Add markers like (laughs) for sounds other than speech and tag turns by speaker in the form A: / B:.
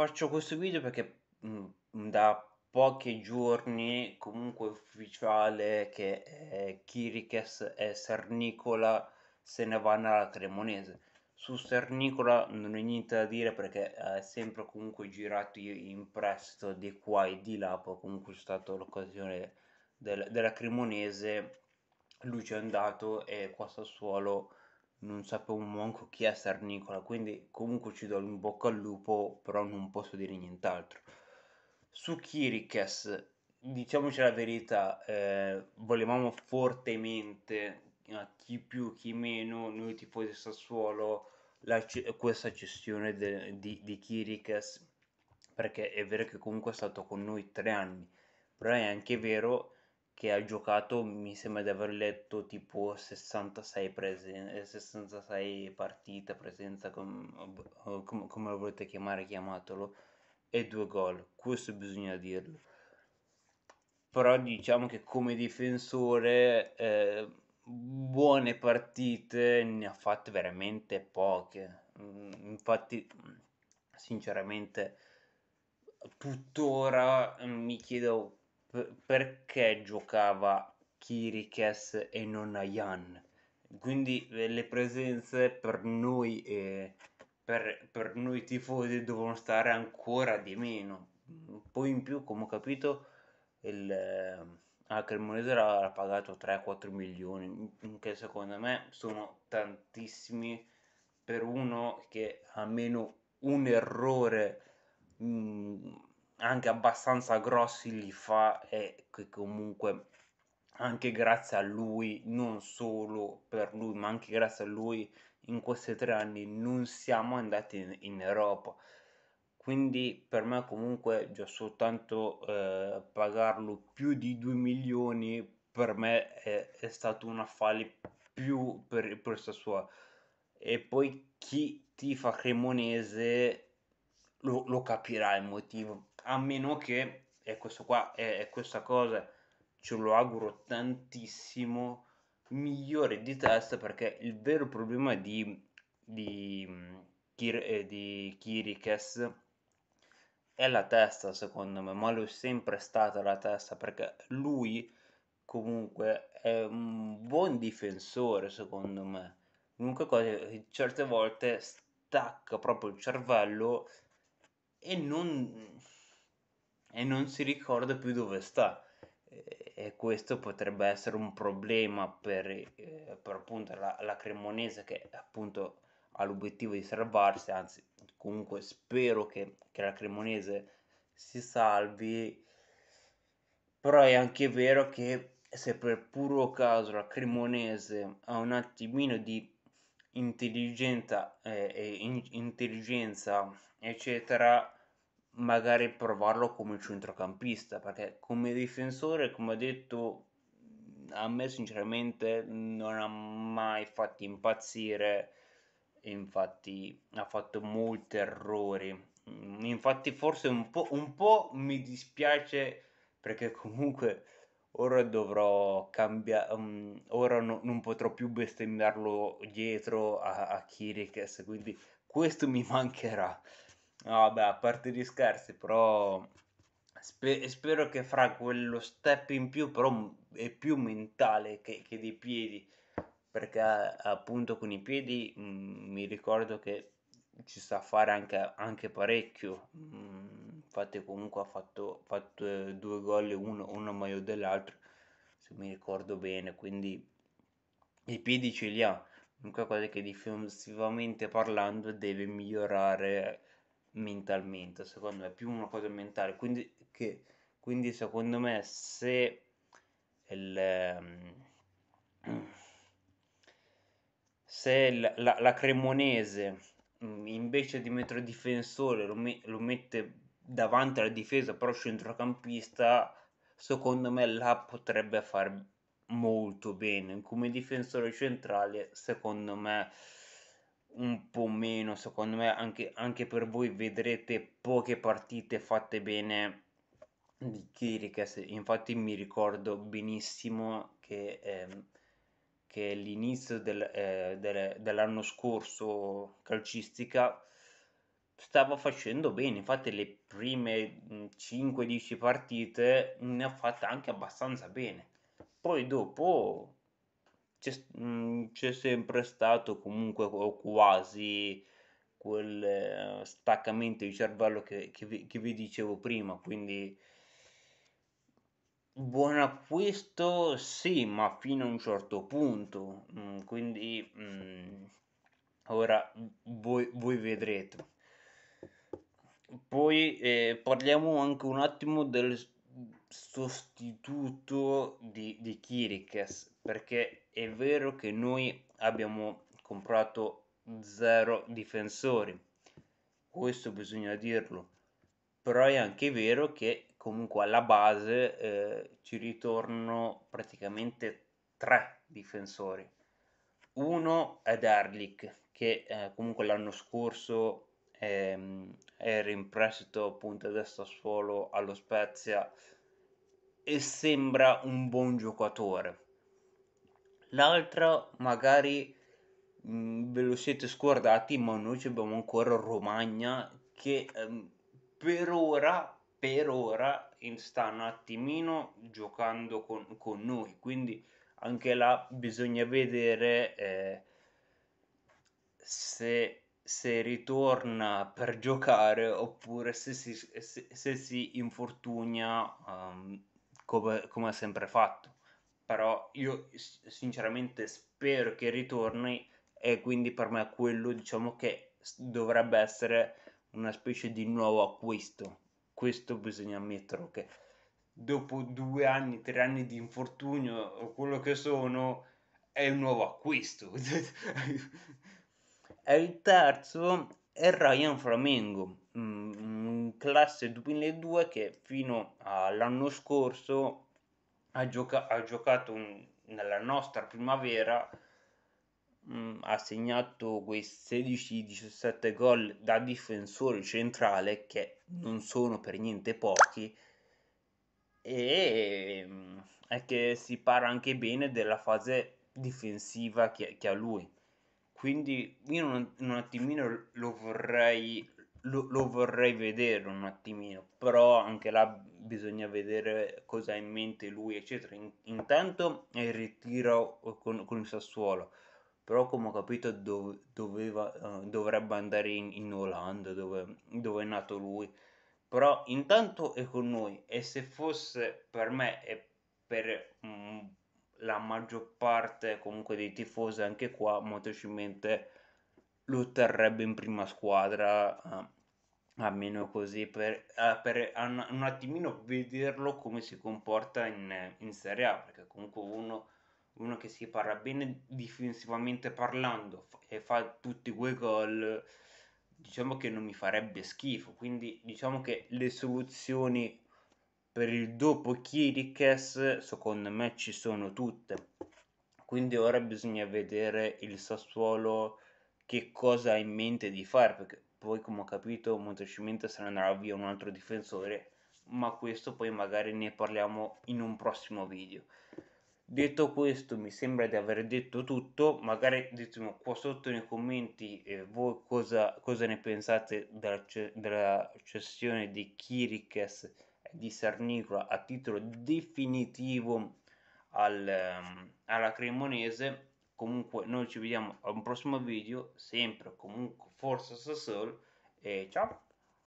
A: faccio questo video perché mh, mm, mm, da pochi giorni comunque è ufficiale che eh, Kirikes e Sernicola se ne vanno alla Cremonese su Sernicola non è niente da dire perché eh, è sempre comunque girato in prestito di qua e di là poi comunque è stata l'occasione del, della Cremonese lui ci è andato e qua Sassuolo non sapevo manco chi è Sarnicola, quindi comunque ci do un bocca al lupo, però non posso dire nient'altro. Su Kirikes, diciamoci la verità, eh, volevamo fortemente, a chi più chi meno, noi tifosi Sassuolo, la, questa gestione de, di, di Kirikes, perché è vero che comunque è stato con noi tre anni, però è anche vero che ha giocato mi sembra di aver letto tipo 66, presen- 66 partite, presenza, com- com- come lo volete chiamare, chiamatelo, e due gol, questo bisogna dirlo. Però diciamo che come difensore eh, buone partite ne ha fatte veramente poche. Mm, infatti, sinceramente, tuttora mm, mi chiedo perché giocava Kirikes e non Ayan? Quindi eh, le presenze per noi, eh, per, per noi tifosi devono stare ancora di meno. Poi in più, come ho capito, il, eh, a Cremonese l'ha pagato 3-4 milioni, che secondo me sono tantissimi per uno che ha meno un errore mh, mm, anche abbastanza grossi li fa e che comunque anche grazie a lui, non solo per lui, ma anche grazie a lui in questi tre anni non siamo andati in, in Europa. Quindi per me comunque già soltanto eh, pagarlo più di 2 milioni per me è, è stato un affare più per il sua. E poi chi tifa Cremonese lo, lo capirà il motivo, a meno che, e questo qua è, è questa cosa, ce lo auguro tantissimo, migliore di testa perché il vero problema di, di, eh, di, Kirikes è la testa secondo me, ma lo è sempre stata la testa perché lui comunque è un buon difensore secondo me. Comunque cose, certe volte stacca proprio il cervello e non, e non si ricorda più dove sta e questo potrebbe essere un problema per, eh, per appunto la, la, Cremonese che appunto ha l'obiettivo di salvarsi anzi comunque spero che, che la Cremonese si salvi però è anche vero che se per puro caso la Cremonese ha un attimino di intelligenza, eh, e in, intelligenza eccetera magari provarlo come centrocampista perché come difensore come ho detto a me sinceramente non ha mai fatto impazzire infatti ha fatto molti errori infatti forse un po', un po mi dispiace perché comunque ora dovrò cambiare, um, mm, ora no, non potrò più bestemmiarlo dietro a, a Kirikes, quindi questo mi mancherà. Vabbè, a parte gli scherzi, però spe- spero che fra quello step in più, però è più mentale che, che dei piedi, perché appunto con i piedi mh, mm, mi ricordo che ci sta a fare anche, anche parecchio. Mh, mm infatti comunque ha fatto, fatto eh, due gol uno, uno meglio dell'altro se mi ricordo bene quindi i piedi ce li ha l'unica cosa che difensivamente parlando deve migliorare mentalmente secondo me più una cosa mentale quindi, che, quindi secondo me se il, ehm, se la, la, la Cremonese mm, invece di mettere difensore lo, me, lo mette davanti alla difesa però centrocampista secondo me la potrebbe fare molto bene come difensore centrale secondo me un po' meno secondo me anche, anche per voi vedrete poche partite fatte bene di Kirikes infatti mi ricordo benissimo che, eh, che l'inizio del, eh, del, dell'anno scorso calcistica stava facendo bene, infatti le prime 5-10 partite ne ha fatte anche abbastanza bene. Poi dopo c'è, c'è sempre stato comunque quasi quel eh, staccamento di cervello che, che, vi, che vi dicevo prima, quindi buon acquisto sì, ma fino a un certo punto, quindi ora voi, voi vedrete. Poi eh, parliamo anche un attimo del sostituto di, di Kirikes, perché è vero che noi abbiamo comprato zero difensori, questo bisogna dirlo, però è anche vero che comunque alla base eh, ci ritornano praticamente tre difensori. Uno è Darlik, che eh, comunque l'anno scorso ehm, era in prestito appunto adesso a suolo allo Spezia e sembra un buon giocatore. L'altro magari mh, mm, ve lo siete scordati, ma noi abbiamo ancora Romagna che ehm, per ora per ora sta un attimino giocando con, con, noi quindi anche là bisogna vedere eh, se se ritorna per giocare oppure se si, se, se si infortuna um, ehm, come, come, ha sempre fatto. Però io sinceramente spero che ritorni e quindi per me quello diciamo che dovrebbe essere una specie di nuovo acquisto. Questo bisogna ammetterlo che dopo due anni, tre anni di infortunio o quello che sono è un nuovo acquisto. (laughs) e il terzo è Ryan Flamengo, mm, mm, classe 2002 che fino all'anno scorso ha, gioca- ha giocato un, nella nostra primavera, mh, mm, ha segnato quei 16-17 gol da difensore centrale che non sono per niente pochi e è che si parla anche bene della fase difensiva che ha lui. Quindi io un, un attimino lo vorrei, lo, lo, vorrei vedere un attimino, però anche là bisogna vedere cosa ha in mente lui, eccetera. intanto è il ritiro con, con il Sassuolo, però come ho capito dove, doveva, eh, dovrebbe andare in, in Olanda, dove, dove, è nato lui. Però intanto è con noi e se fosse per me e per un la maggior parte comunque dei tifosi anche qua molto scimente lo terrebbe in prima squadra eh, almeno così per, eh, per un, un, attimino vederlo come si comporta in, in Serie A perché comunque uno, uno, che si parla bene difensivamente parlando e fa tutti quei gol diciamo che non mi farebbe schifo quindi diciamo che le soluzioni per il dopo Kirikes secondo me ci sono tutte quindi ora bisogna vedere il Sassuolo che cosa ha in mente di fare perché poi come ho capito molto se ne andrà via un altro difensore ma questo poi magari ne parliamo in un prossimo video detto questo mi sembra di aver detto tutto magari ditemi qua sotto nei commenti eh, voi cosa, cosa, ne pensate della, della cessione di Kirikes di Sarnicroa a titolo definitivo al, ehm, alla Cremonese comunque noi ci vediamo a un prossimo video sempre comunque Forza Sassuolo e ciao